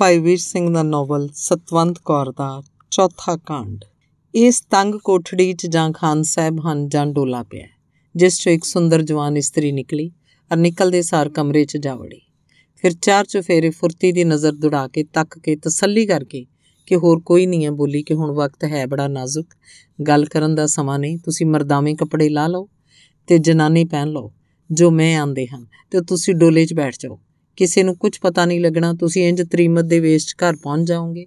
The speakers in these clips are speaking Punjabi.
ਭਾਈ ਵੀਰ ਸਿੰਘ ਦਾ ਨੋਵਲ ਸਤਵੰਤ ਕੌਰ ਦਾ ਚੌਥਾ ਕਾਂਡ ਇਸ ਤੰਗ ਕੋਠੜੀ 'ਚ ਜਾਂ ਖਾਨ ਸਾਹਿਬ ਹਨ ਜਾਂ ਡੋਲਾ ਪਿਆ ਜਿਸ 'ਚੋਂ ਇੱਕ ਸੁੰਦਰ ਜਵਾਨ ਇਸਤਰੀ ਨਿਕਲੀ ਅਰ ਨਿਕਲਦੇ ਸਾਰ ਕਮਰੇ 'ਚ ਜਾ ਵੜੀ ਫਿਰ ਚਾਰ ਚੁਫੇਰੇ ਫੁਰਤੀ ਦੀ ਨਜ਼ਰ ਦੁੜਾ ਕੇ ਤੱਕ ਕੇ ਤਸੱਲੀ ਕਰਕੇ ਕਿ ਹੋਰ ਕੋਈ ਨਹੀਂ ਹੈ ਬੋਲੀ ਕਿ ਹੁਣ ਵਕਤ ਹੈ ਬੜਾ ਨਾਜ਼ੁਕ ਗੱਲ ਕਰਨ ਦਾ ਸਮਾਂ ਨਹੀਂ ਤੁਸੀਂ ਮਰਦਾਵੇਂ ਕੱਪੜੇ ਲਾ ਲਓ ਤੇ ਜਨਾਨੀ ਪਹਿਨ ਲਓ ਜੋ ਮੈਂ ਆਂਦੇ ਹਾਂ ਤੇ ਤੁਸੀਂ ਡੋਲੇ 'ਚ ਬੈਠ ਜਾਓ ਕਿਸੇ ਨੂੰ ਕੁਝ ਪਤਾ ਨਹੀਂ ਲੱਗਣਾ ਤੁਸੀਂ ਇੰਜ ਤ੍ਰੀਮਤ ਦੇ ਵੇਸ਼ ਘਰ ਪਹੁੰਚ ਜਾਓਗੇ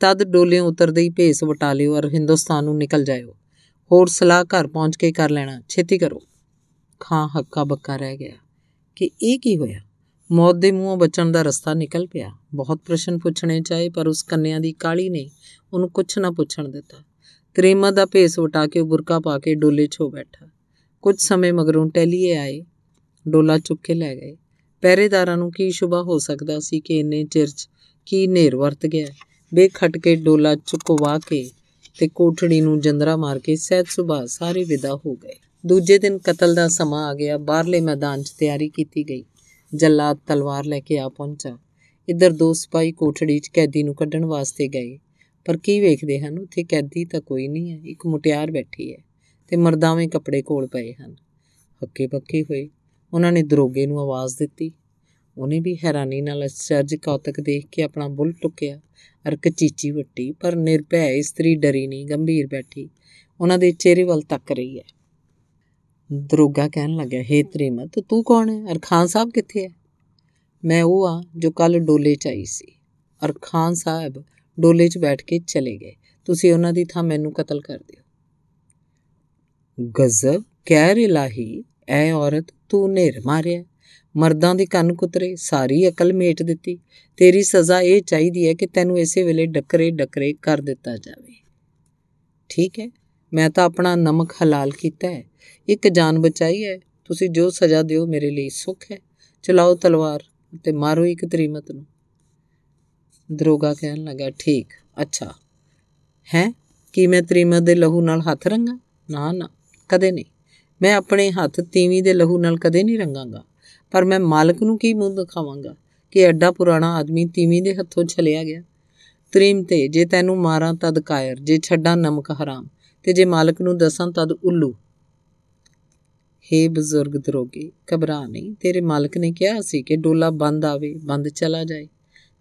ਤਦ ਡੋਲਿਓ ਉਤਰਦੇ ਹੀ ਭੇਸ ਵਟਾ ਲਿਓ ਔਰ ਹਿੰਦੁਸਤਾਨ ਨੂੰ ਨਿਕਲ ਜਾਇਓ ਹੋਰ ਸਲਾਹ ਘਰ ਪਹੁੰਚ ਕੇ ਕਰ ਲੈਣਾ ਛੇਤੀ ਕਰੋ ਖਾਂ ਹੱਕਾ ਬੱਕਾ ਰਹਿ ਗਿਆ ਕਿ ਇਹ ਕੀ ਹੋਇਆ ਮੌਤ ਦੇ ਮੂੰਹੋਂ ਬਚਣ ਦਾ ਰਸਤਾ ਨਿਕਲ ਪਿਆ ਬਹੁਤ ਪ੍ਰਸ਼ਨ ਪੁੱਛਣੇ ਚਾਹੇ ਪਰ ਉਸ ਕੰਨਿਆ ਦੀ ਕਾਲੀ ਨੇ ਉਹਨੂੰ ਕੁਝ ਨਾ ਪੁੱਛਣ ਦਿੱਤਾ ਤ੍ਰੀਮਤ ਦਾ ਭੇਸ ਵਟਾ ਕੇ ਬੁਰਕਾ ਪਾ ਕੇ ਡੋਲੇ 'ਚ ਹੋ ਬੈਠਾ ਕੁਝ ਸਮੇਂ ਮਗਰੋਂ ਟੈਲੀਏ ਆਏ ਡੋਲਾ ਚੁੱਕ ਕੇ ਲੈ ਗਏ ਪਹਿਰੇਦਾਰਾਂ ਨੂੰ ਕੀ ਸ਼ੁਭਾ ਹੋ ਸਕਦਾ ਸੀ ਕਿ ਇੰਨੇ ਚਿਰ 'ਚ ਕੀ ਨੇਰ ਵਰਤ ਗਿਆ ਕੇ ਡੋਲਾ ਚੁਕਵਾ ਕੇ ਤੇ ਕੋਠੜੀ ਨੂੰ ਜੰਦਰਾ ਮਾਰ ਕੇ ਸਹਿਤ ਸੁਭਾ ਸਾਰੇ ਵਿਦਾ ਹੋ ਗਏ ਦੂਜੇ ਦਿਨ ਕਤਲ ਦਾ ਸਮਾਂ ਆ ਗਿਆ ਬਾਹਰਲੇ ਮੈਦਾਨ 'ਚ ਤਿਆਰੀ ਕੀਤੀ ਗਈ ਜੱਲਾਦ ਤਲਵਾਰ ਲੈ ਕੇ ਆ ਪਹੁੰਚਾ ਇੱਧਰ ਦੋ ਸਿਪਾਈ ਕੋਠੜੀ 'ਚ ਕੈਦੀ ਨੂੰ ਕੱਢਣ ਵਾਸਤੇ ਗਏ ਪਰ ਕੀ ਵੇਖਦੇ ਹਨ ਉੱਥੇ ਕੈਦੀ ਤਾਂ ਕੋਈ ਨਹੀਂ ਹੈ ਇੱਕ ਮੁਟਿਆਰ ਬੈਠੀ ਹੈ ਤੇ ਮਰਦਾਵੇਂ ਕੱਪੜੇ ਕੋਲ ਪਏ ਹਨ ਹੱਕੇ ਪੱਕੇ ਹੋਏ ਉਹਨਾਂ ਨੇ ਦਰੋਗੇ ਨੂੰ ਆਵਾਜ਼ ਦਿੱਤੀ ਉਹਨੇ ਵੀ ਹੈਰਾਨੀ ਨਾਲ ਸਰਜ ਕੌਤਕ ਦੇਖ ਕੇ ਆਪਣਾ ਬੁੱਲ ਟੁਕਿਆ ਅਰ ਕਚੀਚੀ ਵੱਟੀ ਪਰ ਨਿਰਭੈ ਇਸਤਰੀ ਡਰੀ ਨਹੀਂ ਗੰਭੀਰ ਬੈਠੀ ਉਹਨਾਂ ਦੇ ਚਿਹਰੇ ਵੱਲ ਤੱਕ ਰਹੀ ਹੈ ਦਰੋਗਾ ਕਹਿਣ ਲੱਗਾ ਹੇ ਤ੍ਰੀਮਤ ਤੂੰ ਕੌਣ ਹੈ ਅਰ ਖਾਨ ਸਾਹਿਬ ਕਿੱਥੇ ਹੈ ਮੈਂ ਉਹ ਆ ਜੋ ਕੱਲ ਡੋਲੇ ਚ ਆਈ ਸੀ ਅਰ ਖਾਨ ਸਾਹਿਬ ਡੋਲੇ 'ਚ ਬੈਠ ਕੇ ਚਲੇ ਗਏ ਤੁਸੀਂ ਉਹਨਾਂ ਦੀ ਥਾਂ ਮੈਨੂੰ ਕਤਲ ਕਰ ਦਿਓ ਗਜ਼ਬ ਰਿਹਾ ਇਲਾਹੀ ਐ ਔਰਤ ਤੂੰ ਨੇਰ ਮਾਰਿਆ ਮਰਦਾਂ ਦੇ ਕੰਨ ਕੁਤਰੇ ਸਾਰੀ ਅਕਲ ਮੇਟ ਦਿੱਤੀ ਤੇਰੀ ਸਜ਼ਾ ਇਹ ਚਾਹੀਦੀ ਹੈ ਕਿ ਤੈਨੂੰ ਇਸੇ ਵੇਲੇ ਡਕਰੇ ਡਕਰੇ ਕਰ ਦਿੱਤਾ ਜਾਵੇ ਠੀਕ ਹੈ ਮੈਂ ਤਾਂ ਆਪਣਾ ਨਮਕ ਹਲਾਲ ਕੀਤਾ ਹੈ ਇੱਕ ਜਾਨ ਬਚਾਈ ਹੈ ਤੁਸੀਂ ਜੋ ਸਜ਼ਾ ਦਿਓ ਮੇਰੇ ਲਈ ਸੁਖ ਹੈ ਚਲਾਓ ਤਲਵਾਰ ਤੇ ਮਾਰੋ ਇੱਕ ਤਰੀਮਤ ਨੂੰ ਦਰੋਗਾ ਕਹਿਣ ਲੱਗਾ ਠੀਕ ਅੱਛਾ ਹੈ ਕਿ ਮੈਂ ਤਰੀਮਤ ਦੇ ਲਹੂ ਨਾਲ ਹੱਥ ਰੰਗਾ ਨਾ ਨਾ ਕਦੇ ਨਹੀਂ ਮੈਂ ਆਪਣੇ ਹੱਥ ਤੀਵੀ ਦੇ ਲਹੂ ਨਾਲ ਕਦੇ ਨਹੀਂ ਰੰਗਾਂਗਾ ਪਰ ਮੈਂ ਮਾਲਕ ਨੂੰ ਕੀ ਮੂੰਹ ਦਿਖਾਵਾਂਗਾ ਕਿ ਐਡਾ ਪੁਰਾਣਾ ਆਦਮੀ ਤੀਵੀ ਦੇ ਹੱਥੋਂ ਛਲਿਆ ਗਿਆ ਤ੍ਰੀਮ ਤੇ ਜੇ ਤੈਨੂੰ ਮਾਰਾਂ ਤਦ ਕਾਇਰ ਜੇ ਛੱਡਾਂ ਨਮਕ ਹਰਾਮ ਤੇ ਜੇ ਮਾਲਕ ਨੂੰ ਦੱਸਾਂ ਤਦ ਉੱਲੂ ਹੇ ਬਜ਼ੁਰਗ ਦਰੋਗੀ ਕਬਰਾਂ ਨਹੀਂ ਤੇਰੇ ਮਾਲਕ ਨੇ ਕਿਹਾ ਸੀ ਕਿ ਡੋਲਾ ਬੰਦ ਆਵੇ ਬੰਦ ਚਲਾ ਜਾਏ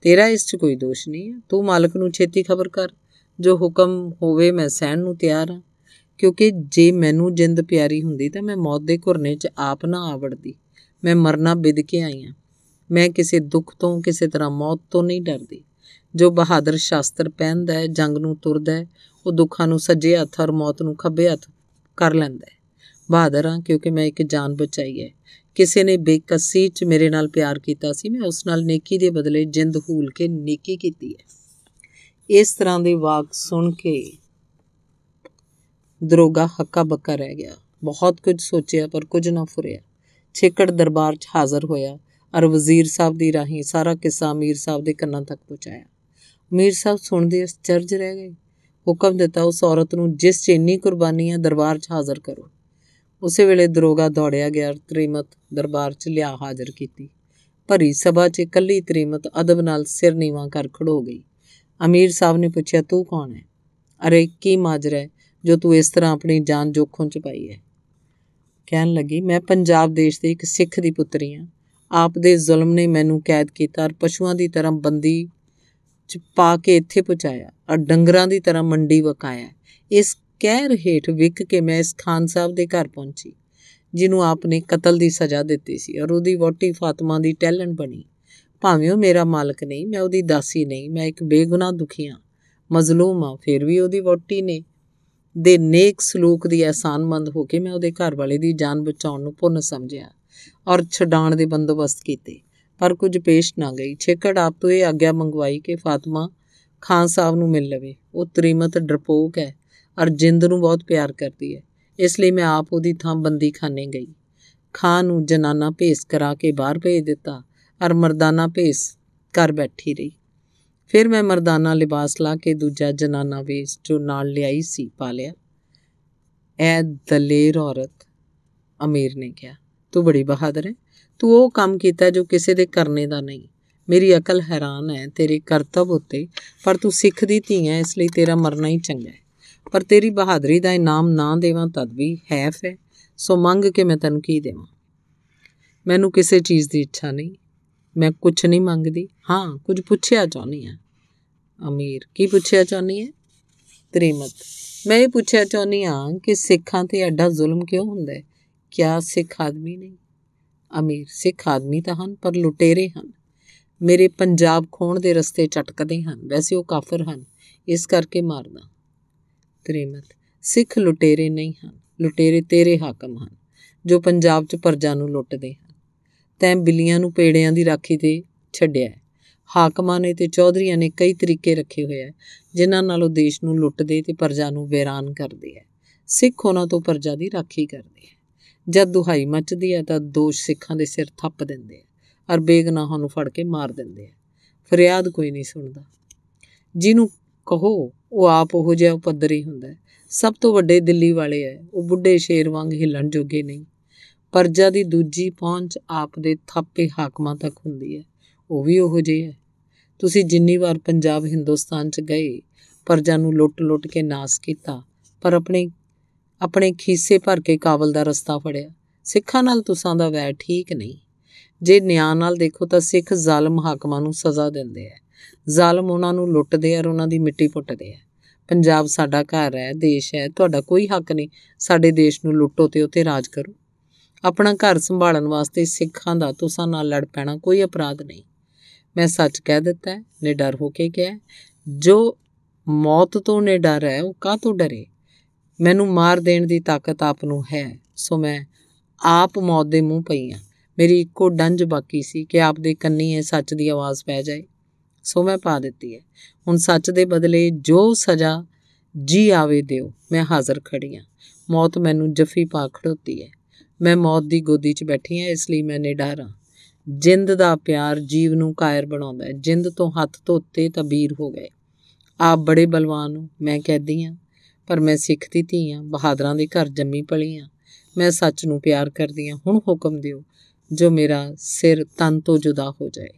ਤੇਰਾ ਇਸ 'ਚ ਕੋਈ ਦੋਸ਼ ਨਹੀਂ ਤੂੰ ਮਾਲਕ ਨੂੰ ਛੇਤੀ ਖਬਰ ਕਰ ਜੋ ਹੁਕਮ ਹੋਵੇ ਮੈਂ ਸਹਿਣ ਨੂੰ ਤਿਆਰ ਹਾਂ ਕਿਉਂਕਿ ਜੇ ਮੈਨੂੰ ਜਿੰਦ ਪਿਆਰੀ ਹੁੰਦੀ ਤਾਂ ਮੈਂ ਮੌਤ ਦੇ ਘੁਰਨੇ 'ਚ ਆਪ ਨਾ ਆਵੜਦੀ ਮੈਂ ਮਰਨਾ ਬਿਦ ਕੇ ਆਈ ਆ ਮੈਂ ਕਿਸੇ ਦੁੱਖ ਤੋਂ ਕਿਸੇ ਤਰ੍ਹਾਂ ਮੌਤ ਤੋਂ ਨਹੀਂ ਡਰਦੀ ਜੋ ਬਹਾਦਰ ਸ਼ਾਸਤਰ ਪਹਿਨਦਾ ਹੈ ਜੰਗ ਨੂੰ ਤੁਰਦਾ ਹੈ ਉਹ ਦੁੱਖਾਂ ਨੂੰ ਸੱਜੇ ਹੱਥ ਔਰ ਮੌਤ ਨੂੰ ਖੱਬੇ ਹੱਥ ਕਰ ਲੈਂਦਾ ਹੈ ਬਹਾਦਰ ਹਾਂ ਕਿਉਂਕਿ ਮੈਂ ਇੱਕ ਜਾਨ ਬਚਾਈ ਹੈ ਕਿਸੇ ਨੇ ਬੇਕਸੀ 'ਚ ਮੇਰੇ ਨਾਲ ਪਿਆਰ ਕੀਤਾ ਸੀ ਮੈਂ ਉਸ ਨਾਲ ਨੇਕੀ ਦੇ ਬਦਲੇ ਜਿੰਦ ਹੂਲ ਕੇ ਨੇਕੀ ਕੀਤੀ ਹੈ ਇਸ ਤਰ੍ਹਾਂ ਦੇ ਵਾਕ ਸੁਣ ਕੇ ਦਰੋਗਾ ਹੱਕਾ ਬੱਕਾ ਰਹਿ ਗਿਆ ਬਹੁਤ ਕੁਝ ਸੋਚਿਆ ਪਰ ਕੁਝ ਨਾ ਫੁਰਿਆ ਛੇਕੜ ਦਰਬਾਰ 'ਚ ਹਾਜ਼ਰ ਹੋਇਆ ਅਰ ਵਜ਼ੀਰ ਸਾਹਿਬ ਦੀ ਰਾਹੀਂ ਸਾਰਾ ਕਿੱਸਾ ਅਮੀਰ ਸਾਹਿਬ ਦੇ ਕੰਨਾਂ ਤੱਕ ਪਹੁੰਚਾਇਆ ਅਮੀਰ ਸਾਹਿਬ ਸੁਣਦੇ ਅਚਰਜ ਰਹਿ ਗਏ ਹੁਕਮ ਦਿੱਤਾ ਉਸ ਔਰਤ ਨੂੰ ਜਿਸ 'ਚ ਇੰਨੀ ਕੁਰਬਾਨੀਆਂ ਦਰਬਾਰ 'ਚ ਹਾਜ਼ਰ ਕਰੋ ਉਸੇ ਵੇਲੇ ਦਰੋਗਾ ਦੌੜਿਆ ਗਿਆ ਤ੍ਰੀਮਤ ਦਰਬਾਰ 'ਚ ਲਿਆ ਹਾਜ਼ਰ ਕੀਤੀ ਭਰੀ ਸਭਾ 'ਚ ਇਕੱਲੀ ਤ੍ਰੀਮਤ ਅਦਬ ਨਾਲ ਸਿਰ ਨੀਵਾ ਕਰ ਖੜੋ ਗਈ ਅਮੀਰ ਸਾਹਿਬ ਨੇ ਪੁੱਛਿਆ ਤੂੰ ਕੌਣ ਹੈ ਅਰੇ ਕੀ ਮਾਜਰਾ ਹੈ ਜੋ ਤੂੰ ਇਸ ਤਰ੍ਹਾਂ ਆਪਣੀ ਜਾਨ ਜੋਖਮ 'ਚ ਪਾਈ ਹੈ ਕਹਿਣ ਲੱਗੀ ਮੈਂ ਪੰਜਾਬ ਦੇਸ਼ ਦੀ ਇੱਕ ਸਿੱਖ ਦੀ ਪੁੱਤਰੀ ਹਾਂ ਆਪ ਦੇ ਜ਼ੁਲਮ ਨੇ ਮੈਨੂੰ ਕੈਦ ਕੀਤਾ ਔਰ ਪਸ਼ੂਆਂ ਦੀ ਤਰ੍ਹਾਂ ਬੰਦੀ 'ਚ ਪਾ ਕੇ ਇੱਥੇ ਪਹੁੰਚਾਇਆ ਔਰ ਡੰਗਰਾਂ ਦੀ ਤਰ੍ਹਾਂ ਮੰਡੀ ਵਕਾਇਆ ਇਸ ਕਹਿਰ ਹੇਠ ਵਿਕ ਕੇ ਮੈਂ ਇਸ ਖਾਨ ਸਾਹਿਬ ਦੇ ਘਰ ਪਹੁੰਚੀ ਜਿਹਨੂੰ ਆਪ ਨੇ ਕਤਲ ਦੀ ਸਜ਼ਾ ਦਿੱਤੀ ਸੀ ਔਰ ਉਹਦੀ ਵੋਟੀ ਫਾਤਿਮਾ ਦੀ ਟੈਲੈਂਟ ਬਣੀ ਭਾਵੇਂ ਉਹ ਮੇਰਾ ਮਾਲਕ ਨਹੀਂ ਮੈਂ ਉਹਦੀ ਦਾਸੀ ਨਹੀਂ ਮੈਂ ਇੱਕ ਬੇਗੁਨਾਹ ਦੁਖੀਆਂ ਮਜ਼ਲੂਮ ਆ ਫਿਰ ਵੀ ਉਹਦੀ ਵੋਟੀ ਨੇ ਦੇ ਨੇਕ ਸਲੂਕ ਦੀ ਅਹਿਸਾਨਮੰਦ ਹੋ ਕੇ ਮੈਂ ਉਹਦੇ ਘਰ ਵਾਲੇ ਦੀ ਜਾਨ ਬਚਾਉਣ ਨੂੰ ਪੁੰਨ ਸਮਝਿਆ ਔਰ ਛਡਾਣ ਦੇ ਬੰਦੋਬਸਤ ਕੀਤੇ ਪਰ ਕੁਝ ਪੇਸ਼ ਨਾ ਗਈ ਛੇਕੜ ਆਪ ਤੋਂ ਇਹ ਆਗਿਆ ਮੰਗਵਾਈ ਕਿ ਫਾਤਿਮਾ ਖਾਨ ਸਾਹਿਬ ਨੂੰ ਮਿਲ ਲਵੇ ਉਹ ਤਰੀਮਤ ਡਰਪੋਕ ਹੈ ਔਰ ਜਿੰਦ ਨੂੰ ਬਹੁਤ ਪਿਆਰ ਕਰਦੀ ਹੈ ਇਸ ਲਈ ਮੈਂ ਆਪ ਉਹਦੀ ਥਾਂ ਬੰਦੀ ਖਾਨੇ ਗਈ ਖਾਨ ਨੂੰ ਜਨਾਨਾ ਭੇਸ ਕਰਾ ਕੇ ਬਾਹਰ ਭੇਜ ਦਿੱਤਾ ਔਰ ਮਰਦਾਨਾ ਭੇਸ ਕਰ ਬੈਠੀ ਰਹੀ ਫਿਰ ਮੈਂ ਮਰਦਾਨਾ ਲਿਬਾਸ ਲਾ ਕੇ ਦੂਜਾ ਜਨਾਨਾ ਵੇਸ ਜੋ ਨਾਲ ਲਿਆਈ ਸੀ ਪਾ ਲਿਆ ਐ ਦਲੇਰ ਔਰਤ ਅਮੀਰ ਨੇ ਕਿਹਾ ਤੂੰ ਬੜੀ ਬਹਾਦਰ ਹੈ ਤੂੰ ਉਹ ਕੰਮ ਕੀਤਾ ਜੋ ਕਿਸੇ ਦੇ ਕਰਨੇ ਦਾ ਨਹੀਂ ਮੇਰੀ ਅਕਲ ਹੈਰਾਨ ਹੈ ਤੇਰੇ ਕਰਤੱਵ ਉਤੇ ਪਰ ਤੂੰ ਸਿੱਖ ਦੀ ਧੀ ਹੈ ਇਸ ਲਈ ਤੇਰਾ ਮਰਨਾ ਹੀ ਚੰਗਾ ਹੈ ਪਰ ਤੇਰੀ ਬਹਾਦਰੀ ਦਾ ਇਨਾਮ ਨਾ ਦੇਵਾਂ ਤਦ ਵੀ ਹੈਫ ਹੈ ਸੋ ਮੰਗ ਕੇ ਮੈਂ ਤੈਨੂੰ ਕੀ ਦੇਵਾਂ ਮੈਨੂੰ ਕਿਸੇ ਚੀਜ਼ ਦੀ ਇੱਛਾ ਨਹੀਂ ਮੈਂ ਕੁਝ ਨਹੀਂ ਮੰਗਦੀ ਹਾਂ ਕੁਝ ਪੁੱਛਿਆ ਚਾਹੁੰਦੀ ਆ ਅਮੀਰ ਕੀ ਪੁੱਛਿਆ ਚਾਹੁੰਦੀ ਹੈ ਤ੍ਰੀਮਤ ਮੈਂ ਇਹ ਪੁੱਛਿਆ ਚਾਹੁੰਦੀ ਆ ਕਿ ਸਿੱਖਾਂ ਤੇ ਐਡਾ ਜ਼ੁਲਮ ਕਿਉਂ ਹੁੰਦਾ ਹੈ ਕਿਆ ਸਿੱਖ ਆਦਮੀ ਨਹੀਂ ਅਮੀਰ ਸਿੱਖ ਆਦਮੀ ਤਾਂ ਹਨ ਪਰ ਲੁਟੇਰੇ ਹਨ ਮੇਰੇ ਪੰਜਾਬ ਖੋਣ ਦੇ ਰਸਤੇ ਚਟਕਦੇ ਹਨ ਵੈਸੇ ਉਹ ਕਾਫਰ ਹਨ ਇਸ ਕਰਕੇ ਮਾਰਦਾ ਤ੍ਰੀਮਤ ਸਿੱਖ ਲੁਟੇਰੇ ਨਹੀਂ ਹਨ ਲੁਟੇਰੇ ਤੇਰੇ ਹਾਕਮ ਹਨ ਜੋ ਪੰਜਾਬ 'ਚ ਪਰਜਾ ਨੂੰ ਲੁੱਟਦੇ ਹਨ ਤੈਂ ਬਿੱਲੀਆਂ ਨੂੰ ਪੇੜਿਆਂ ਦੀ ਰਾਖੀ ਤੇ ਛੱਡਿਆ ਹੈ ਹਾਕਮਾਂ ਨੇ ਤੇ ਚੌਧਰੀਆਂ ਨੇ ਕਈ ਤਰੀਕੇ ਰੱਖੇ ਹੋਏ ਆ ਜਿਨ੍ਹਾਂ ਨਾਲ ਉਹ ਦੇਸ਼ ਨੂੰ ਲੁੱਟਦੇ ਤੇ ਪਰਜਾ ਨੂੰ ਵੇਰਾਨ ਕਰਦੇ ਆ ਸਿੱਖ ਉਹਨਾਂ ਤੋਂ ਪਰਜਾ ਦੀ ਰਾਖੀ ਕਰਦੇ ਆ ਜਦ ਦੁਹਾਈ ਮੱਚਦੀ ਹੈ ਤਾਂ ਦੋਸ਼ ਸਿੱਖਾਂ ਦੇ ਸਿਰ ਥੱਪ ਦਿੰਦੇ ਆ ਔਰ ਬੇਗਨਾਹਾਂ ਨੂੰ ਫੜ ਕੇ ਮਾਰ ਦਿੰਦੇ ਆ ਫਰਿਆਦ ਕੋਈ ਨਹੀਂ ਸੁਣਦਾ ਜਿਹਨੂੰ ਕਹੋ ਉਹ ਆਪ ਉਹ ਜਿਹਾ ਪੱਧਰ ਹੀ ਹੁੰਦਾ ਸਭ ਤੋਂ ਵੱਡੇ ਦਿੱਲੀ ਵਾਲੇ ਐ ਉਹ ਬੁੱਢੇ ਸ਼ੇਰ ਵਾਂਗ ਹਿੱਲਣ ਜੋਗੇ ਨਹੀਂ ਪਰਜਾ ਦੀ ਦੂਜੀ ਪਹੁੰਚ ਆਪ ਦੇ ਥਾਪੇ ਹਾਕਮਾਂ ਤੱਕ ਹੁੰਦੀ ਹੈ ਉਹ ਵੀ ਉਹੋ ਜਿਹੇ ਹੈ ਤੁਸੀਂ ਜਿੰਨੀ ਵਾਰ ਪੰਜਾਬ ਹਿੰਦੁਸਤਾਨ 'ਚ ਗਏ ਪਰਜਾ ਨੂੰ ਲੁੱਟ-ਲੁੱਟ ਕੇ ਨਾਸ ਕੀਤਾ ਪਰ ਆਪਣੇ ਆਪਣੇ ਖੀਸੇ ਭਰ ਕੇ ਕਾਬਲ ਦਾ ਰਸਤਾ ਫੜਿਆ ਸਿੱਖਾਂ ਨਾਲ ਤੁਸਾਂ ਦਾ ਵੈਰ ਠੀਕ ਨਹੀਂ ਜੇ ਨਿਆਂ ਨਾਲ ਦੇਖੋ ਤਾਂ ਸਿੱਖ ਜ਼ਾਲਮ ਹਾਕਮਾਂ ਨੂੰ ਸਜ਼ਾ ਦਿੰਦੇ ਆ ਜ਼ਾਲਮ ਉਹਨਾਂ ਨੂੰ ਲੁੱਟਦੇ ਆ ਉਹਨਾਂ ਦੀ ਮਿੱਟੀ ਪੁੱਟਦੇ ਆ ਪੰਜਾਬ ਸਾਡਾ ਘਰ ਹੈ ਦੇਸ਼ ਹੈ ਤੁਹਾਡਾ ਕੋਈ ਹੱਕ ਨਹੀਂ ਸਾਡੇ ਦੇਸ਼ ਨੂੰ ਲੁੱਟੋ ਤੇ ਉੱਤੇ ਰਾਜ ਕਰੋ ਆਪਣਾ ਘਰ ਸੰਭਾਲਣ ਵਾਸਤੇ ਸਿੱਖਾਂ ਦਾ ਤੁਸਾਂ ਨਾਲ ਲੜ ਪੈਣਾ ਕੋਈ ਅਪਰਾਧ ਨਹੀਂ ਮੈਂ ਸੱਚ ਕਹਿ ਦਿੱਤਾ ਨਿਡਰ ਹੋ ਕੇ ਕਿਹਾ ਜੋ ਮੌਤ ਤੋਂ ਨੇ ਡਰ ਹੈ ਉਹ ਕਾ ਤੋਂ ਡਰੇ ਮੈਨੂੰ ਮਾਰ ਦੇਣ ਦੀ ਤਾਕਤ ਆਪ ਨੂੰ ਹੈ ਸੋ ਮੈਂ ਆਪ ਮੌਤ ਦੇ ਮੂੰਹ ਪਈ ਆ ਮੇਰੀ ਇੱਕੋ ਡੰਜ ਬਾਕੀ ਸੀ ਕਿ ਆਪ ਦੇ ਕੰਨੀ ਇਹ ਸੱਚ ਦੀ ਆਵਾਜ਼ ਪੈ ਜਾਏ ਸੋ ਮੈਂ ਪਾ ਦਿੱਤੀ ਹੈ ਹੁਣ ਸੱਚ ਦੇ ਬਦਲੇ ਜੋ ਸਜ਼ਾ ਜੀ ਆਵੇ ਦਿਓ ਮੈਂ ਹਾਜ਼ਰ ਖੜੀ ਆ ਮੌਤ ਮੈਨੂੰ ਜਫੀ ਪਾ ਖੜੋਤੀ ਹੈ ਮੈਂ ਮੌਤ ਦੀ ਗੋਦੀ 'ਚ ਬੈਠੀ ਆ ਇਸ ਲਈ ਮੈਂ ਡਰਾਂ ਜਿੰਦ ਦਾ ਪਿਆਰ ਜੀਵ ਨੂੰ ਕਾਇਰ ਬਣਾਉਂਦਾ ਹੈ ਜਿੰਦ ਤੋਂ ਹੱਥ ਧੋਤੇ ਤਾਂ ਵੀਰ ਹੋ ਗਏ ਆਪ ਬੜੇ ਬਲਵਾਨ ਹੋ ਮੈਂ ਕਹਦੀ ਆ ਪਰ ਮੈਂ ਸਿੱਖ ਦੀ ਧੀ ਆ ਬਹਾਦਰਾਂ ਦੇ ਘਰ ਜੰਮੀ ਪਲੀ ਆ ਮੈਂ ਸੱਚ ਨੂੰ ਪਿਆਰ ਕਰਦੀ ਆ ਹੁਣ ਹੁਕਮ ਦਿਓ ਜੋ ਮੇਰਾ ਸਿਰ ਤਨ ਤੋਂ ਜੁਦਾ ਹੋ ਜਾਏ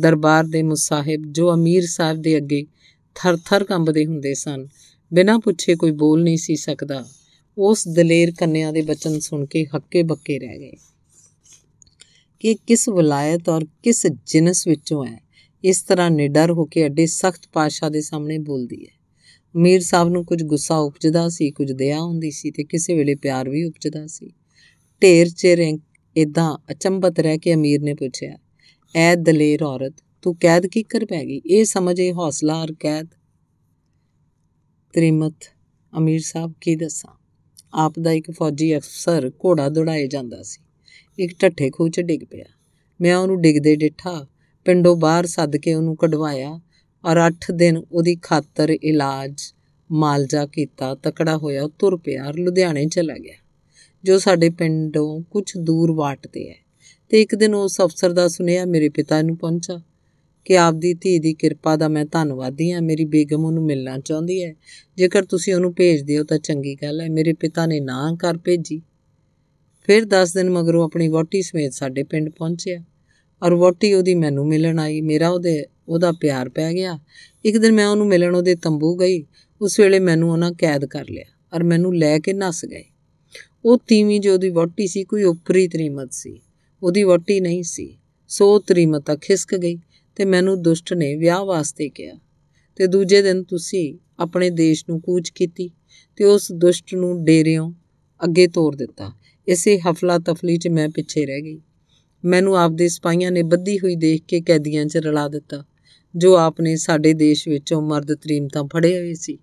ਦਰਬਾਰ ਦੇ ਮੁਸਾਹਿਬ ਜੋ ਅਮੀਰ ਸਾਹਿਬ ਦੇ ਅੱਗੇ ਥਰ-ਥਰ ਕੰਬਦੇ ਹੁੰਦੇ ਸਨ ਬਿਨਾਂ ਪੁੱਛੇ ਕੋਈ ਬੋਲ ਨਹੀਂ ਸੀ ਸਕਦਾ ਉਸ ਦਲੇਰ ਕੰਨਿਆ ਦੇ ਬਚਨ ਸੁਣ ਕੇ ਹੱਕੇ ਬੱਕੇ ਰਹਿ ਗਏ ਕਿ ਕਿਸ ਵਿਲਾਇਤ ਔਰ ਕਿਸ ਜਿਨਸ ਵਿੱਚੋਂ ਹੈ ਇਸ ਤਰ੍ਹਾਂ ਨਿਡਰ ਹੋ ਕੇ ਅੱਡੇ ਸਖਤ ਪਾਸ਼ਾ ਦੇ ਸਾਹਮਣੇ ਬੋਲਦੀ ਹੈ ਮੀਰ ਸਾਹਿਬ ਨੂੰ ਕੁਝ ਗੁੱਸਾ ਉਪਜਦਾ ਸੀ ਕੁਝ ਦਇਆ ਹੁੰਦੀ ਸੀ ਤੇ ਕਿਸੇ ਵੇਲੇ ਪਿਆਰ ਵੀ ਉਪਜਦਾ ਸੀ ਢੇਰ ਚਿਹਰੇ ਇਦਾਂ ਅਚੰਬਤ ਰਹਿ ਕੇ ਅਮੀਰ ਨੇ ਪੁੱਛਿਆ ਐ ਦਲੇਰ ਔਰਤ ਤੂੰ ਕੈਦ ਕੀ ਕਰ ਪੈ ਗਈ ਇਹ ਸਮਝ ਇਹ ਹੌਸਲਾ ਔਰ ਕੈਦ ਤ੍ਰਿਮਤ ਅਮੀਰ ਸਾਹਿਬ ਕੀ ਦੱਸਾਂ ਆਪ ਦਾ ਇੱਕ ਫੌਜੀ ਅਫਸਰ ਘੋੜਾ ਦੌੜਾਏ ਜਾਂਦਾ ਸੀ ਇੱਕ ਠੱਠੇ ਖੂਹ 'ਚ ਡਿੱਗ ਪਿਆ ਮੈਂ ਉਹਨੂੰ ਡਿੱਗਦੇ ਡਿੱਠਾ ਪਿੰਡੋਂ ਬਾਹਰ ਸੱਦ ਕੇ ਉਹਨੂੰ ਕਢਵਾਇਆ ਔਰ 8 ਦਿਨ ਉਹਦੀ ਖਾਤਰ ਇਲਾਜ ਮਾਲਜਾ ਕੀਤਾ ਤਕੜਾ ਹੋਇਆ ਤੁਰ ਪਿਆ ਲੁਧਿਆਣੇ ਚਲਾ ਗਿਆ ਜੋ ਸਾਡੇ ਪਿੰਡੋਂ ਕੁਝ ਦੂਰ ਵਾਟ ਤੇ ਹੈ ਤੇ ਇੱਕ ਦਿਨ ਉਸ ਅਫਸਰ ਦਾ ਸੁਨੇਹਾ ਮੇਰੇ ਪਿਤਾ ਨੂੰ ਪਹੁੰਚਾ ਕਿ ਆਪਦੀ ਧੀ ਦੀ ਕਿਰਪਾ ਦਾ ਮੈਂ ਧੰਨਵਾਦੀ ਹਾਂ ਮੇਰੀ ਬੇਗਮ ਉਹਨੂੰ ਮਿਲਣਾ ਚਾਹੁੰਦੀ ਹੈ ਜੇਕਰ ਤੁਸੀਂ ਉਹਨੂੰ ਭੇਜ ਦਿਓ ਤਾਂ ਚੰਗੀ ਗੱਲ ਹੈ ਮੇਰੇ ਪਿਤਾ ਨੇ ਨਾਂ ਕਰ ਭੇਜੀ ਫਿਰ 10 ਦਿਨ ਮਗਰੋਂ ਆਪਣੀ ਵੋਟੀ ਸਮੇਤ ਸਾਡੇ ਪਿੰਡ ਪਹੁੰਚਿਆ ਔਰ ਵੋਟੀ ਉਹਦੀ ਮੈਨੂੰ ਮਿਲਣ ਆਈ ਮੇਰਾ ਉਹਦੇ ਉਹਦਾ ਪਿਆਰ ਪੈ ਗਿਆ ਇੱਕ ਦਿਨ ਮੈਂ ਉਹਨੂੰ ਮਿਲਣ ਉਹਦੇ ਤੰਬੂ ਗਈ ਉਸ ਵੇਲੇ ਮੈਨੂੰ ਉਹਨਾਂ ਕੈਦ ਕਰ ਲਿਆ ਔਰ ਮੈਨੂੰ ਲੈ ਕੇ ਨੱਸ ਗਏ ਉਹ ਤੀਵੀਂ ਜੋ ਉਹਦੀ ਵੋਟੀ ਸੀ ਕੋਈ ਉਪਰੀ ਤਰੀਮਤ ਸੀ ਉਹਦੀ ਵੋਟੀ ਨਹੀਂ ਸੀ ਸੋ ਤਰੀਮਤ ਖਿਸਕ ਗਈ ਤੇ ਮੈਨੂੰ ਦੁਸ਼ਟ ਨੇ ਵਿਆਹ ਵਾਸਤੇ ਕਿਹਾ ਤੇ ਦੂਜੇ ਦਿਨ ਤੁਸੀਂ ਆਪਣੇ ਦੇਸ਼ ਨੂੰ ਕੂਚ ਕੀਤੀ ਤੇ ਉਸ ਦੁਸ਼ਟ ਨੂੰ ਡੇਰਿਓਂ ਅੱਗੇ ਤੋਰ ਦਿੱਤਾ ਇਸੇ ਹਫਲਾ ਤਫਲੀ 'ਚ ਮੈਂ ਪਿੱਛੇ ਰਹਿ ਗਈ ਮੈਨੂੰ ਆਪਦੇ ਸਿਪਾਹੀਆਂ ਨੇ ਬੱਧੀ ਹੋਈ ਦੇਖ ਕੇ ਕੈਦੀਆਂ 'ਚ ਰਲਾ ਦਿੱਤਾ ਜੋ ਆਪਨੇ ਸਾਡੇ ਦੇਸ਼ ਵਿੱਚੋਂ ਮਰਦ ਤਰੀਮ ਤਾਂ ਫੜੇ ਹੋਏ ਸੀ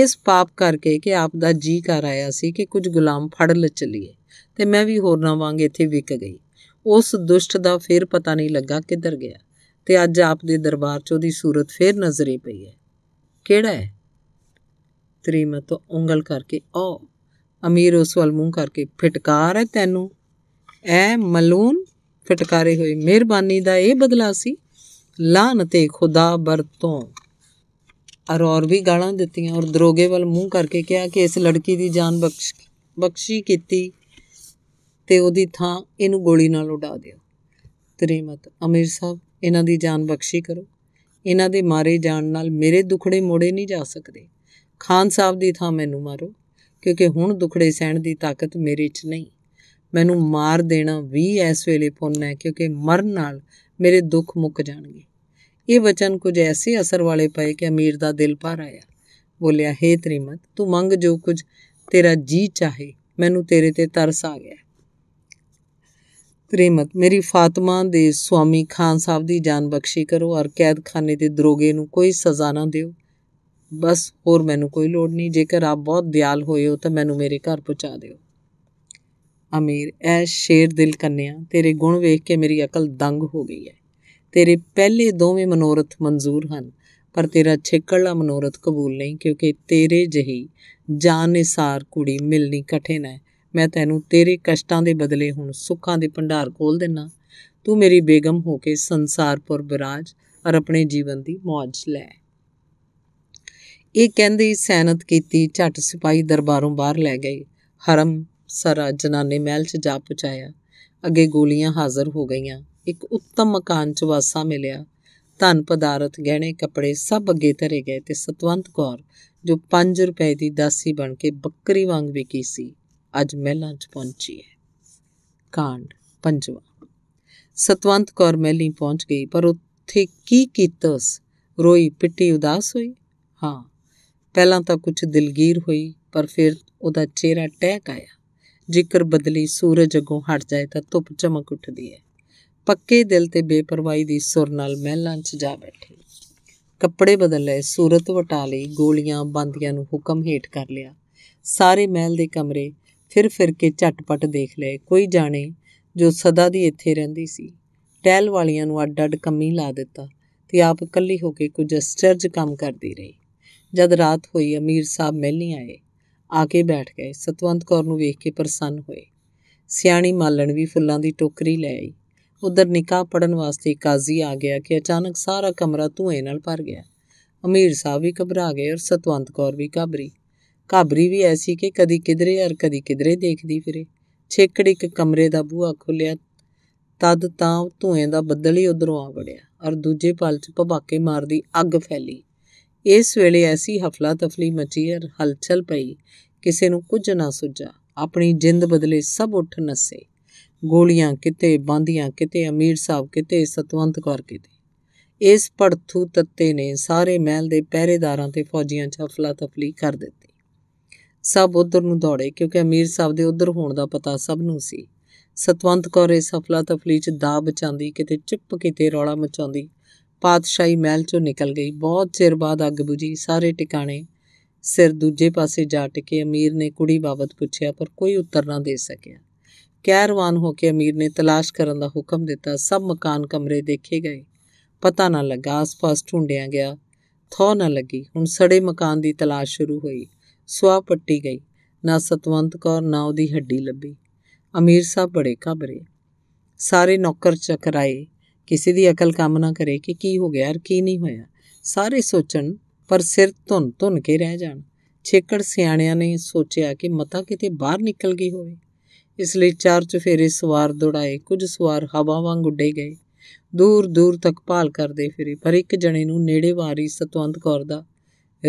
ਇਸ ਪਾਪ ਕਰਕੇ ਕਿ ਆਪ ਦਾ ਜੀ ਕਰ ਆਇਆ ਸੀ ਕਿ ਕੁਝ ਗੁਲਾਮ ਫੜ ਲੈ ਚਲੀਏ ਤੇ ਮੈਂ ਵੀ ਨਾ ਵਾਂਗ ਇੱਥੇ ਵਿਕ ਗਈ ਉਸ ਦੁਸ਼ਟ ਦਾ ਫੇਰ ਪਤਾ ਨਹੀਂ ਲੱਗਾ ਕਿੱਧਰ ਗਿਆ ਤੇ ਅੱਜ ਆਪ ਦੇ ਦਰਬਾਰ 'ਚ ਉਹਦੀ ਸੂਰਤ ਫੇਰ ਨਜ਼ਰੀ ਪਈ ਹੈ ਕਿਹੜਾ ਹੈ ਤ੍ਰਿਮਤ ਉਂਗਲ ਕਰਕੇ ਉਹ ਅਮੀਰ ਉਸ ਵੱਲ ਮੂੰਹ ਕਰਕੇ ਫਟਕਾਰ ਹੈ ਤੈਨੂੰ ਐ ਮਲੂਨ ਫਟਕਾਰੇ ਹੋਏ ਮਿਹਰਬਾਨੀ ਦਾ ਇਹ ਬਦਲਾ ਸੀ ਤੇ ਖੁਦਾ ਬਰਤੋਂ ਔਰ ਔਰ ਵੀ ਗਾਲਾਂ ਦਿੱਤੀਆਂ ਔਰ ਦਰੋਗੇ ਵੱਲ ਮੂੰਹ ਕਰਕੇ ਕਿਹਾ ਕਿ ਇਸ ਲੜਕੀ ਦੀ ਜਾਨ ਬਖਸ਼ ਬਖਸ਼ੀ ਕੀਤੀ ਤੇ ਉਹਦੀ ਥਾਂ ਇਹਨੂੰ ਗੋਲੀ ਨਾਲ ਉਡਾ ਦਿਓ ਤ੍ਰਿਮਤ ਅਮੀਰ ਸਾਹਿਬ ਇਹਨਾਂ ਦੀ ਜਾਨ ਬਖਸ਼ੀ ਕਰੋ ਇਹਨਾਂ ਦੇ ਮਾਰੇ ਜਾਣ ਨਾਲ ਮੇਰੇ ਦੁਖੜੇ ਮੋੜੇ ਨਹੀਂ ਜਾ ਸਕਦੇ ਖਾਨ ਸਾਹਿਬ ਦੀ ਥਾਂ ਮੈਨੂੰ ਮਾਰੋ ਕਿਉਂਕਿ ਹੁਣ ਦੁਖੜੇ ਸਹਿਣ ਦੀ ਤਾਕਤ ਮੇਰੇ 'ਚ ਨਹੀਂ ਮੈਨੂੰ ਮਾਰ ਦੇਣਾ ਵੀ ਇਸ ਵੇਲੇ ਪੁੰਨ ਹੈ ਕਿਉਂਕਿ ਮਰਨ ਨਾਲ ਮੇਰੇ ਦੁੱਖ ਮੁੱਕ ਜਾਣਗੇ ਇਹ ਵਚਨ ਕੁਝ ਐਸੇ ਅਸਰ ਵਾਲੇ ਪਏ ਕਿ ਅਮੀਰ ਦਾ ਦਿਲ ਭਰ ਆਇਆ ਬੋਲਿਆ हे ਤ੍ਰਿਮਤ ਤੂੰ ਮੰਗ ਜੋ ਕੁਝ ਤੇਰਾ ਜੀ ਚਾਹੇ ਮੈਨੂੰ ਤੇਰੇ ਤੇ ਤਰਸ ਆ ਗਿਆ ਪ੍ਰੇਮਤ ਮੇਰੀ ਫਾਤਿਮਾ ਦੇ ਸੁਆਮੀ ਖਾਨ ਸਾਹਿਬ ਦੀ ਜਾਨ ਬਖਸ਼ੀ ਕਰੋ ਔਰ ਕੈਦਖਾਨੇ ਦੇ ਦਰੋਗੇ ਨੂੰ ਕੋਈ ਸਜ਼ਾ ਨਾ ਦਿਓ ਬਸ ਹੋਰ ਮੈਨੂੰ ਕੋਈ ਲੋੜ ਨਹੀਂ ਜੇਕਰ ਆਪ ਬਹੁਤ ਦਿਆਲ ਹੋਏ ਹੋ ਤਾਂ ਮੈਨੂੰ ਮੇਰੇ ਘਰ ਪਹੁੰਚਾ ਦਿਓ ਅਮੀਰ ਐ ਸ਼ੇਰ ਦਿਲ ਕੰਨਿਆ ਤੇਰੇ ਗੁਣ ਵੇਖ ਕੇ ਮੇਰੀ ਅਕਲ ਦੰਗ ਹੋ ਗਈ ਹੈ ਤੇਰੇ ਪਹਿਲੇ ਦੋਵੇਂ ਮਨੋਰਥ ਮਨਜ਼ੂਰ ਹਨ ਪਰ ਤੇਰਾ ਛੇਕੜਲਾ ਮਨੋਰਥ ਕਬੂਲ ਨਹੀਂ ਕਿਉਂਕਿ ਤੇਰੇ ਜਹੀ ਜਾਨਿਸਾਰ ਕੁੜੀ ਮਿਲਣੀ ਕਠਿਨ ਹੈ ਮੈਂ ਤੈਨੂੰ ਤੇਰੇ ਕਸ਼ਟਾਂ ਦੇ ਬਦਲੇ ਹੁਣ ਸੁੱਖਾਂ ਦੇ ਭੰਡਾਰ ਖੋਲ ਦਿੰਨਾ ਤੂੰ ਮੇਰੀ ਬੇਗਮ ਹੋ ਕੇ ਸੰਸਾਰਪੁਰ ਬਿਰਾਜ ਔਰ ਆਪਣੇ ਜੀਵਨ ਦੀ ਮौज ਲੈ ਇਹ ਕਹਿੰਦੇ ਸੈਨਤ ਕੀਤੀ ਛੱਟ ਸਿਪਾਈ ਦਰਬਾਰੋਂ ਬਾਹਰ ਲੈ ਗਏ ਹਰਮ ਸਰਾ ਜਨਾਨੇ ਮਹਿਲ 'ਚ ਜਾ ਪਹੁੰਚਾਇਆ ਅੱਗੇ ਗੋਲੀਆਂ ਹਾਜ਼ਰ ਹੋ ਗਈਆਂ ਇੱਕ ਉੱਤਮ ਮਕਾਨ 'ਚ ਵਾਸਾ ਮਿਲਿਆ ਧਨ ਪਦਾਰਥ ਗਹਿਣੇ ਕੱਪੜੇ ਸਭ ਅੱਗੇ ਧਰੇ ਗਏ ਤੇ ਸਤਵੰਤ ਕੌਰ ਜੋ 5 ਰੁਪਏ ਦੀ ਦਾਸੀ ਬਣ ਕੇ ਬੱਕਰੀ ਵਾਂਗ ਵਿਕੀ ਸੀ ਅੱਜ ਮਹਿਲਾਂ 'ਚ ਪਹੁੰਚੀ ਹੈ ਕਾਂਡ ਪੰਜਵਾਂ ਸਤਵੰਤ ਕੌਰ ਮਹਿਲੀ ਪਹੁੰਚ ਗਈ ਪਰ ਉੱਥੇ ਕੀ ਕੀਤਸ ਰੋਈ ਪਿੱਟੀ ਉਦਾਸ ਹੋਈ ਹਾਂ ਪਹਿਲਾਂ ਤਾਂ ਕੁਝ ਦਿਲਗੀਰ ਹੋਈ ਪਰ ਫਿਰ ਉਹਦਾ ਚਿਹਰਾ ਟਹਿਕ ਆਇਆ ਜੇਕਰ ਬਦਲੀ ਸੂਰਜ ਅੱਗੋਂ ਹਟ ਜਾਏ ਤਾਂ ਧੁੱਪ ਚਮਕ ਉੱਠਦੀ ਹੈ ਪੱਕੇ ਦਿਲ ਤੇ ਬੇਪਰਵਾਹੀ ਦੀ ਸੁਰ ਨਾਲ ਮਹਿਲਾਂ 'ਚ ਜਾ ਬੈਠੀ ਕੱਪੜੇ ਬਦਲ ਲਏ ਸੂਰਤ ਵਟਾ ਲਈ ਗੋਲੀਆਂ ਬੰਦੀਆਂ ਨੂੰ ਹੁਕਮ ਹੇਠ ਕਰ ਲਿਆ ਸਾਰੇ ਮਹਿਲ ਦੇ ਕਮਰੇ ਫਿਰ ਫਿਰ ਕੇ ਝਟਪਟ ਦੇਖ ਲਏ ਕੋਈ ਜਾਣੇ ਜੋ ਸਦਾ ਦੀ ਇੱਥੇ ਰਹਿੰਦੀ ਸੀ ਟਹਿਲ ਵਾਲੀਆਂ ਨੂੰ ਅੱਡ-ਅੱਡ ਕੰਮੀ ਲਾ ਦਿੱਤਾ ਤੇ ਆਪ ਇਕੱਲੀ ਹੋ ਕੇ ਕੁਝ ਸਟਰਜ ਕੰਮ ਕਰਦੀ ਰਹੀ ਜਦ ਰਾਤ ਹੋਈ ਅਮੀਰ ਸਾਹਿਬ ਮਹਿਲੀ ਆਏ ਆ ਕੇ ਬੈਠ ਗਏ ਸਤਵੰਤ ਕੌਰ ਨੂੰ ਵੇਖ ਕੇ ਪ੍ਰਸੰਨ ਹੋਏ ਸਿਆਣੀ ਮਾਲਣ ਵੀ ਫੁੱਲਾਂ ਦੀ ਟੋਕਰੀ ਲੈ ਆਈ ਉਧਰ ਨਿਕਾਹ ਪੜਨ ਵਾਸਤੇ ਕਾਜ਼ੀ ਆ ਗਿਆ ਕਿ ਅਚਾਨਕ ਸਾਰਾ ਕਮਰਾ ਧੂਏ ਨਾਲ ਭਰ ਗਿਆ ਅਮੀਰ ਸਾਹਿਬ ਵੀ ਘਬਰਾ ਗਏ ਔਰ ਸਤਵੰਤ ਕੌਰ ਵੀ ਘਬਰੀ ਘਾਬਰੀ ਵੀ ਐਸੀ ਕਿ ਕਦੀ ਕਿਧਰੇ ਔਰ ਕਦੀ ਕਿਧਰੇ ਦੇਖਦੀ ਫਿਰੇ ਛੇਕੜ ਇੱਕ ਕਮਰੇ ਦਾ ਬੂਹਾ ਖੁੱਲਿਆ ਤਦ ਤਾਂ ਧੂਏ ਦਾ ਬੱਦਲ ਹੀ ਉਧਰੋਂ ਆ ਵੜਿਆ ਔਰ ਦੂਜੇ ਪਲ 'ਚ ਭਬਾਕੇ ਮਾਰਦੀ ਅੱਗ ਫੈਲੀ ਇਸ ਵੇਲੇ ਐਸੀ ਹਫਲਾ ਤਫਲੀ ਮਚੀ ਔਰ ਹਲਚਲ ਪਈ ਕਿਸੇ ਨੂੰ ਕੁਝ ਨਾ ਸੁਝਾ ਆਪਣੀ ਜਿੰਦ ਬਦਲੇ ਸਭ ਉੱਠ ਨਸੇ ਗੋਲੀਆਂ ਕਿਤੇ ਬਾਂਧੀਆਂ ਕਿਤੇ ਅਮੀਰ ਸਾਹਿਬ ਕਿਤੇ ਸਤਵੰਤ ਕੌਰ ਕਿਤੇ ਇਸ ਪੜਥੂ ਤੱਤੇ ਨੇ ਸਾਰੇ ਮਹਿਲ ਦੇ ਪਹਿਰੇਦਾਰਾਂ ਤੇ ਫੌਜੀਆਂ 'ਚ ਹਫਲਾ ਤਫਲੀ ਕਰ ਦਿੱਤੀ ਸਭ ਉਧਰ ਨੂੰ ਦੌੜੇ ਕਿਉਂਕਿ ਅਮੀਰ ਸਾਹਿਬ ਦੇ ਉਧਰ ਹੋਣ ਦਾ ਪਤਾ ਸਭ ਨੂੰ ਸੀ ਸਤਵੰਤ ਕੌਰ ਇਸ ਸਫਲਾ ਤਫਲੀ ਚ ਦਾ ਬਚਾਉਂਦੀ ਕਿਤੇ ਚੁੱਪ ਕਿਤੇ ਰੌਲਾ ਮਚਾਉਂਦੀ ਪਾਤਸ਼ਾਹੀ ਮਹਿਲ ਚੋਂ ਨਿਕਲ ਗਈ ਬਹੁਤ ਚਿਰ ਬਾਅਦ ਅੱਗ ਬੁਝੀ ਸਾਰੇ ਟਿਕਾਣੇ ਸਿਰ ਦੂਜੇ ਪਾਸੇ ਜਾ ਟਿਕੇ ਅਮੀਰ ਨੇ ਕੁੜੀ ਬਾਬਤ ਪੁੱਛਿਆ ਪਰ ਕੋਈ ਉੱਤਰ ਨਾ ਦੇ ਸਕਿਆ ਕਹਿਰਵਾਨ ਹੋ ਕੇ ਅਮੀਰ ਨੇ ਤਲਾਸ਼ ਕਰਨ ਦਾ ਹੁਕਮ ਦਿੱਤਾ ਸਭ ਮਕਾਨ ਕਮਰੇ ਦੇਖੇ ਗਏ ਪਤਾ ਨਾ ਲੱਗਾ ਆਸ-ਪਾਸ ਢੂੰਡਿਆ ਗਿਆ ਥੋ ਨਾ ਲੱਗੀ ਹੁਣ ਸੜੇ ਮਕਾਨ ਦੀ ਤਲਾਸ਼ ਸ਼ੁਰੂ ਹੋਈ ਸਵਾ ਪੱਟੀ ਗਈ ਨਾ ਸਤਵੰਤ ਕੌਰ ਨਾ ਉਹਦੀ ਹੱਡੀ ਲੱਭੀ ਅਮੀਰ ਸਾਹਿਬ ਬੜੇ ਘਬਰੇ ਸਾਰੇ ਨੌਕਰ ਚਕਰਾਏ ਕਿਸੇ ਦੀ ਅਕਲ ਕੰਮ ਨਾ ਕਰੇ ਕਿ ਕੀ ਹੋ ਗਿਆ ਔਰ ਕੀ ਨਹੀਂ ਹੋਇਆ ਸਾਰੇ ਸੋਚਣ ਪਰ ਸਿਰ ਧੁੰਨ ਧੁੰਨ ਕੇ ਰਹਿ ਜਾਣ ਛੇਕੜ ਸਿਆਣਿਆਂ ਨੇ ਸੋਚਿਆ ਕਿ ਮਤਾ ਕਿਤੇ ਬਾਹਰ ਨਿਕਲ ਗਈ ਹੋਵੇ ਇਸ ਲਈ ਚਾਰ ਚੁਫੇਰੇ ਸਵਾਰ ਦੌੜਾਏ ਕੁਝ ਸਵਾਰ ਹਵਾ ਵਾਂਗ ਉੱਡੇ ਗਏ ਦੂਰ ਦੂਰ ਤੱਕ ਭਾਲ ਕਰਦੇ ਫਿਰੇ ਪਰ ਇੱਕ ਜਣੇ ਨੂੰ ਨੇੜੇ ਵਾਰੀ ਸਤਵੰਤ ਕੌਰ ਦਾ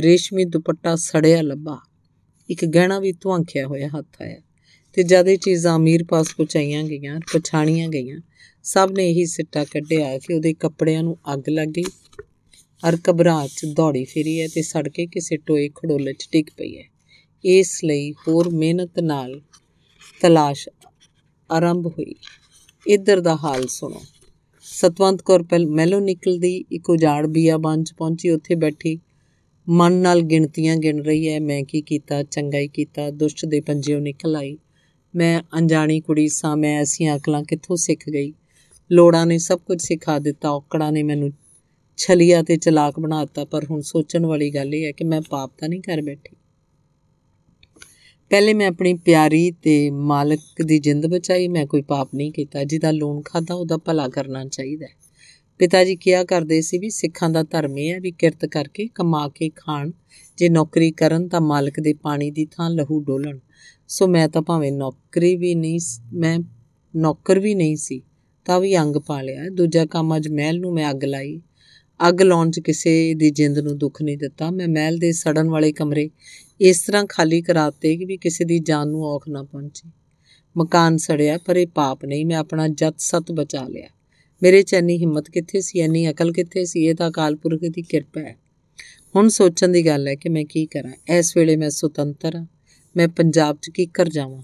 ਰੇਸ਼ਮੀ ਦੁਪੱਟਾ ਸੜਿਆ ਲੱਭਾ ਇੱਕ ਗਹਿਣਾ ਵੀ ਧੁਆਂਖਿਆ ਹੋਇਆ ਹੱਥ ਆਇਆ ਤੇ ਜਦ ਇਹ ਚੀਜ਼ਾਂ ਅਮੀਰ ਪਾਸ ਪਹੁੰਚਾਈਆਂ ਗਈਆਂ ਪਛਾਣੀਆਂ ਗਈਆਂ ਸਭ ਨੇ ਇਹੀ ਸਿੱਟਾ ਕੱਢਿਆ ਕਿ ਉਹਦੇ ਕੱਪੜਿਆਂ ਨੂੰ ਅੱਗ ਲੱਗ ਗਈ ਅਰ ਕਬਰਾਂ ਚ ਦੌੜੀ ਫਿਰੀ ਹੈ ਤੇ ਸੜ ਕੇ ਕਿਸੇ ਟੋਏ ਖਡੋਲੇ 'ਚ ਟਿਕ ਪਈ ਹੈ ਇਸ ਲਈ ਹੋਰ ਮਿਹਨਤ ਨਾਲ ਤਲਾਸ਼ ਆਰੰਭ ਹੋਈ ਇੱਧਰ ਦਾ ਹਾਲ ਸੁਣੋ ਸਤਵੰਤ ਕੌਰ ਪਹਿਲ ਮੈਲੋ ਨਿਕਲਦੀ ਇੱਕ ਉਜਾੜ ਬੀਆਬਾਨ 'ਚ ਪਹੁੰਚੀ ਉੱਥੇ ਬੈਠੀ ਮਨ ਨਾਲ ਗਿਣਤੀਆਂ ਗਿਣ ਰਹੀ ਹੈ ਮੈਂ ਕੀ ਕੀਤਾ ਚੰਗਾ ਹੀ ਕੀਤਾ ਦੁਸ਼ਟ ਦੇ ਪੰਜਿਓਂ ਨਿਕਲ ਆਈ ਮੈਂ ਅਣਜਾਣੀ ਕੁੜੀ ਸਾਂ ਮੈਂ ਐਸੀਆਂ ਅਕਲਾਂ ਕਿੱਥੋਂ ਸਿੱਖ ਗਈ ਲੋੜਾਂ ਨੇ ਸਭ ਕੁਝ ਸਿਖਾ ਦਿੱਤਾ ਔਕੜਾਂ ਨੇ ਮੈਨੂੰ ਛਲੀਆ ਤੇ ਚਲਾਕ ਬਣਾ ਦਿੱਤਾ ਪਰ ਹੁਣ ਸੋਚਣ ਵਾਲੀ ਗੱਲ ਇਹ ਹੈ ਕਿ ਮੈਂ ਪਾਪ ਤਾਂ ਨਹੀਂ ਕਰ ਬੈਠੀ ਪਹਿਲੇ ਮੈਂ ਆਪਣੀ ਪਿਆਰੀ ਤੇ ਮਾਲਕ ਦੀ ਜਿੰਦ ਬਚਾਈ ਮੈਂ ਕੋਈ ਪਾਪ ਨਹੀਂ ਕੀਤਾ ਜਿਹਦਾ ਲੋਨ ਖਾਦਾ ਉਹਦਾ ਭਲਾ ਕਰਨਾ ਚਾਹੀਦਾ ਹੈ ਪਿਤਾ ਜੀ ਕਿਹਾ ਕਰਦੇ ਸੀ ਵੀ ਸਿੱਖਾਂ ਦਾ ਧਰਮ ਇਹ ਹੈ ਵੀ ਕਿਰਤ ਕਰਕੇ ਕਮਾ ਕੇ ਖਾਣ ਜੇ ਨੌਕਰੀ ਕਰਨ ਤਾਂ ਮਾਲਕ ਦੇ ਪਾਣੀ ਦੀ ਥਾਂ ਲਹੂ ਡੋਲਣ ਸੋ ਮੈਂ ਤਾਂ ਭਾਵੇਂ ਨੌਕਰੀ ਵੀ ਨਹੀਂ ਮੈਂ ਨੌਕਰ ਵੀ ਨਹੀਂ ਸੀ ਤਾਂ ਵੀ ਅੰਗ ਪਾ ਲਿਆ ਦੂਜਾ ਕੰਮ ਅਜ ਮਹਿਲ ਨੂੰ ਮੈਂ ਅੱਗ ਲਾਈ ਅੱਗ ਲਾਉਣ 'ਚ ਕਿਸੇ ਦੀ ਜਿੰਦ ਨੂੰ ਦੁੱਖ ਨਹੀਂ ਦਿੱਤਾ ਮੈਂ ਮਹਿਲ ਦੇ ਸੜਨ ਵਾਲੇ ਕਮਰੇ ਇਸ ਤਰ੍ਹਾਂ ਖਾਲੀ ਕਰਾਤੇ ਕਿ ਵੀ ਕਿਸੇ ਦੀ ਜਾਨ ਨੂੰ ਔਖ ਨਾ ਪਹੁੰਚੇ ਮਕਾਨ ਸੜਿਆ ਪਰ ਇਹ ਪਾਪ ਨਹੀਂ ਮੈਂ ਆਪਣਾ ਜਤ ਸਤ ਬਚਾ ਲਿਆ ਮੇਰੇ ਚ ਇੰਨੀ ਹਿੰਮਤ ਕਿੱਥੇ ਸੀ ਇੰਨੀ ਅਕਲ ਕਿੱਥੇ ਸੀ ਇਹ ਤਾਂ ਅਕਾਲ ਪੁਰਖ ਦੀ ਕਿਰਪਾ ਹੈ ਹੁਣ ਸੋਚਣ ਦੀ ਗੱਲ ਹੈ ਕਿ ਮੈਂ ਕੀ ਕਰਾਂ ਇਸ ਵੇਲੇ ਮੈਂ ਸੁਤੰਤਰ ਹਾਂ ਮੈਂ ਪੰਜਾਬ 'ਚ ਕੀ ਕਰ ਜਾਵਾਂ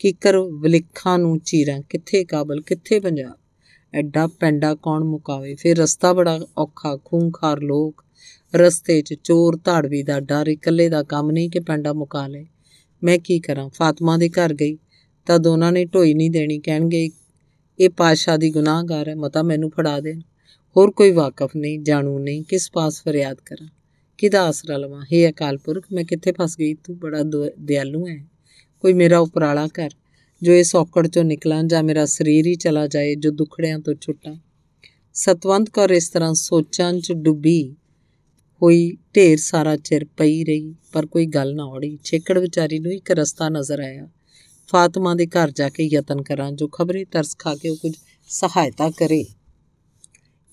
ਕੀ ਕਰ ਵਿਲਖਾਂ ਨੂੰ ਚੀਰਾਂ ਕਿੱਥੇ ਕਾਬਲ ਕਿੱਥੇ ਪੰਜਾਬ ਐਡਾ ਪੈਂਡਾ ਕੌਣ ਮੁਕਾਵੇ ਫਿਰ ਰਸਤਾ ਬੜਾ ਔਖਾ ਖੂੰਖਾਰ ਲੋਕ ਰਸਤੇ 'ਚ ਚੋਰ ਧਾੜਵੀ ਦਾ ਡਰ ਇਕੱਲੇ ਦਾ ਕੰਮ ਨਹੀਂ ਕਿ ਪੈਂਡਾ ਮੁਕਾ ਲੇ ਮੈਂ ਕੀ ਕਰਾਂ ਫਾਤਮਾ ਦੇ ਘਰ ਗਈ ਤਾਂ ਦੋਨਾਂ ਨੇ ਢੋਈ ਨਹੀਂ ਦੇਣੀ ਕਹਿਣਗੇ ਇਹ ਪਾਤਸ਼ਾਹ ਦੀ ਗੁਨਾਹਗਾਰ ਹੈ ਮਤਾ ਮੈਨੂੰ ਫੜਾ ਦੇ ਹੋਰ ਕੋਈ ਵਾਕਫ ਨਹੀਂ ਜਾਣੂ ਨਹੀਂ ਕਿਸ ਪਾਸ ਫਰਿਆਦ ਕਰਾਂ ਕਿਹਦਾ ਆਸਰਾ ਲਵਾਂ ਹੇ ਅਕਾਲ ਪੁਰਖ ਮੈਂ ਕਿੱਥੇ ਫਸ ਗਈ ਤੂੰ ਬੜਾ ਦਿਆਲੂ ਹੈ ਕੋਈ ਮੇਰਾ ਉਪਰਾਲਾ ਕਰ ਜੋ ਇਸ ਔਕੜ ਚੋਂ ਨਿਕਲਾਂ ਜਾਂ ਮੇਰਾ ਸਰੀਰ ਹੀ ਚਲਾ ਜਾਏ ਜੋ ਦੁਖੜਿਆਂ ਤੋਂ ਛੁੱਟਾਂ ਸਤਵੰਤ ਕਰ ਇਸ ਤਰ੍ਹਾਂ ਸੋਚਾਂ 'ਚ ਡੁੱਬੀ ਹੋਈ ਢੇਰ ਸਾਰਾ ਚਿਰ ਪਈ ਰਹੀ ਪਰ ਕੋਈ ਗੱਲ ਨਾ ਔੜੀ ਛੇਕੜ ਵਿਚਾਰੀ ਨੂੰ ਇੱਕ ਰਸਤਾ ਨਜ਼ਰ ਆਇਆ ਫਾਤਿਮਾ ਦੇ ਘਰ ਜਾ ਕੇ ਯਤਨ ਕਰਾਂ ਜੋ ਖਬਰੇ ਤਰਸ ਖਾ ਕੇ ਉਹ ਕੁਝ ਸਹਾਇਤਾ ਕਰੇ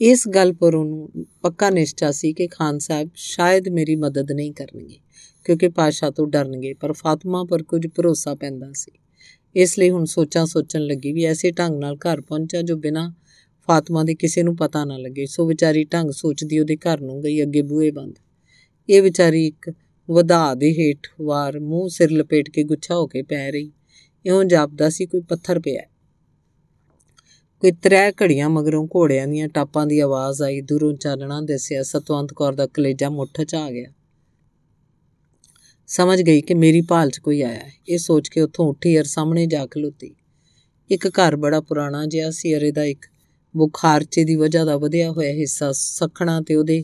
ਇਸ ਗੱਲ ਪਰ ਉਹਨੂੰ ਪੱਕਾ ਨਿਸ਼ਚਾ ਸੀ ਕਿ ਖਾਨ ਸਾਹਿਬ ਸ਼ਾਇਦ ਮੇਰੀ ਮਦਦ ਨਹੀਂ ਕਰਨਗੇ ਕਿਉਂਕਿ ਪਾਸ਼ਾ ਤੋਂ ਡਰਨਗੇ ਪਰ ਫਾਤਿਮਾ ਪਰ ਕੁਝ ਭਰੋਸਾ ਪੈਂਦਾ ਸੀ ਇਸ ਲਈ ਹੁਣ ਸੋਚਾਂ ਸੋਚਣ ਲੱਗੀ ਵੀ ਐਸੇ ਢੰਗ ਨਾਲ ਘਰ ਪਹੁੰਚਾ ਜੋ ਬਿਨਾ ਫਾਤਿਮਾ ਦੇ ਕਿਸੇ ਨੂੰ ਪਤਾ ਨਾ ਲੱਗੇ ਸੋ ਵਿਚਾਰੀ ਢੰਗ ਸੋਚਦੀ ਉਹਦੇ ਘਰ ਨੂੰ ਗਈ ਅੱਗੇ ਬੂਹੇ ਬੰਦ ਇਹ ਵਿਚਾਰੀ ਇੱਕ ਵਧਾ ਦੇ ਹੇਠ ਵਾਰ ਮੂੰਹ ਸਿਰ ਲਪੇਟ ਕੇ ਗੁੱਛਾ ਹੋ ਕੇ ਪੈ ਰਹੀ ਇਉਂ ਜਾਪਦਾ ਸੀ ਕੋਈ ਪੱਥਰ ਪਿਆ ਕੋਈ ਤਰੇ ਘੜੀਆਂ ਮਗਰੋਂ ਘੋੜਿਆਂ ਦੀਆਂ ਟਾਪਾਂ ਦੀ ਆਵਾਜ਼ ਆਈ ਦੂਰੋਂ ਚਾਨਣਾ ਦਿਸਿਆ ਸਤਵੰਤ ਕੌਰ ਦਾ ਕਲੇਜਾ ਮੁੱਠ 'ਚ ਆ ਗਿਆ ਸਮਝ ਗਈ ਕਿ ਮੇਰੀ ਭਾਲ 'ਚ ਕੋਈ ਆਇਆ ਹੈ ਇਹ ਸੋਚ ਕੇ ਉੱਥੋਂ ਉੱਠੀ ਅਰ ਸਾਹਮਣੇ ਜਾ ਖਲੋਤੀ ਇੱਕ ਘਰ ਬੜਾ ਪੁਰਾਣਾ ਜਿਹਾ ਸੀ ਅਰੇ ਦਾ ਇੱਕ ਬੁਖਾਰਚੇ ਦੀ ਵਜ੍ਹਾ ਦਾ ਵਧਿਆ ਹੋਇਆ ਹਿੱਸਾ ਸਖਣਾ ਤੇ ਉਹਦੇ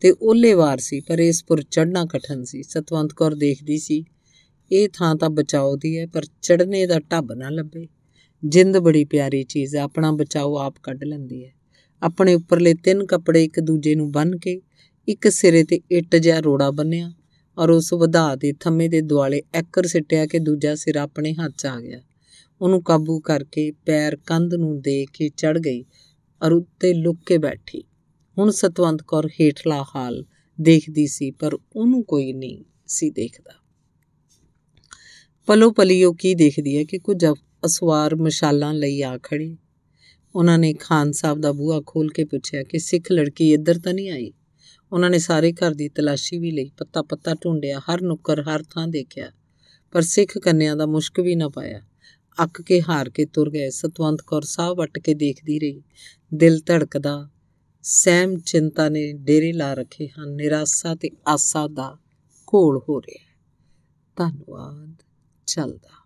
ਤੇ ਵਾਰ ਸੀ ਪਰ ਇਸ ਪੁਰ ਚੜਨਾ ਕਠਨ ਸੀ ਸਤਵੰਤ ਕੌਰ ਦੇਖਦੀ ਸੀ ਇਹ ਥਾਂ ਤਾਂ ਬਚਾਓ ਦੀ ਹੈ ਪਰ ਚੜ੍ਹਨੇ ਦਾ ਢੱਬ ਨਾ ਲੱਭੇ ਜਿੰਦ ਬੜੀ ਪਿਆਰੀ ਚੀਜ਼ ਹੈ ਆਪਣਾ ਬਚਾਓ ਆਪ ਕੱਢ ਲੈਂਦੀ ਹੈ ਆਪਣੇ ਉੱਪਰਲੇ ਤਿੰਨ ਕੱਪੜੇ ਇੱਕ ਦੂਜੇ ਨੂੰ ਬੰਨ ਕੇ ਇੱਕ ਸਿਰੇ ਤੇ ਇੱਟ ਜਿਹਾ ਰੋੜਾ ਬੰਨਿਆ ਔਰ ਉਸ ਵਧਾ ਦੇ ਥੰਮੇ ਦੇ ਦੁਆਲੇ ਐਕਰ ਸਿੱਟਿਆ ਕਿ ਦੂਜਾ ਸਿਰ ਆਪਣੇ ਹੱਥ 'ਚ ਆ ਗਿਆ ਉਹਨੂੰ ਕਾਬੂ ਕਰਕੇ ਪੈਰ ਕੰਧ ਨੂੰ ਦੇ ਕੇ ਚੜ ਗਈ ਔਰ ਉੱਤੇ ਲੁੱਕ ਕੇ ਬੈਠੀ ਹੁਣ ਸਤਵੰਤ ਕੌਰ ਹੇਠਲਾ ਹਾਲ ਦੇਖਦੀ ਸੀ ਪਰ ਉਹਨੂੰ ਕੋਈ ਨਹੀਂ ਸੀ ਦੇਖਦਾ ਪਲੋ ਪਲੀ ਉਹ ਕੀ ਦੇਖਦੀ ਹੈ ਕਿ ਕੁਝ ਅਸਵਾਰ ਮਸ਼ਾਲਾਂ ਲਈ ਆ ਖੜੀ ਉਹਨਾਂ ਨੇ ਖਾਨ ਸਾਹਿਬ ਦਾ ਬੂਹਾ ਖੋਲ ਕੇ ਪੁੱਛਿਆ ਕਿ ਸਿੱਖ ਲੜਕੀ ਇੱਧਰ ਤਾਂ ਨਹੀਂ ਆਈ ਉਹਨਾਂ ਨੇ ਸਾਰੇ ਘਰ ਦੀ ਤਲਾਸ਼ੀ ਵੀ ਲਈ ਪੱਤਾ ਪੱਤਾ ਢੂੰਡਿਆ ਹਰ ਨੁੱਕਰ ਹਰ ਥਾਂ ਦੇਖਿਆ ਪਰ ਸਿੱਖ ਕੰਨਿਆ ਦਾ ਮੁਸ਼ਕ ਵੀ ਨਾ ਪਾਇਆ ਅੱਕ ਕੇ ਹਾਰ ਕੇ ਤੁਰ ਗਏ ਸਤਵੰਤ ਕੌਰ ਸਾਹਿਬ ਵੱਟ ਕੇ ਦੇਖਦੀ ਰਹੀ ਦਿਲ ਧੜਕਦਾ ਸਹਿਮ ਚਿੰਤਾ ਨੇ ਡੇਰੇ ਲਾ ਰੱਖੇ ਹਨ ਨਿਰਾਸ਼ਾ ਤੇ ਆਸਾ ਦਾ ਘੋਲ ਹੋ ਰਿਹਾ ਧੰਨਵਾਦ ਚੱਲਦਾ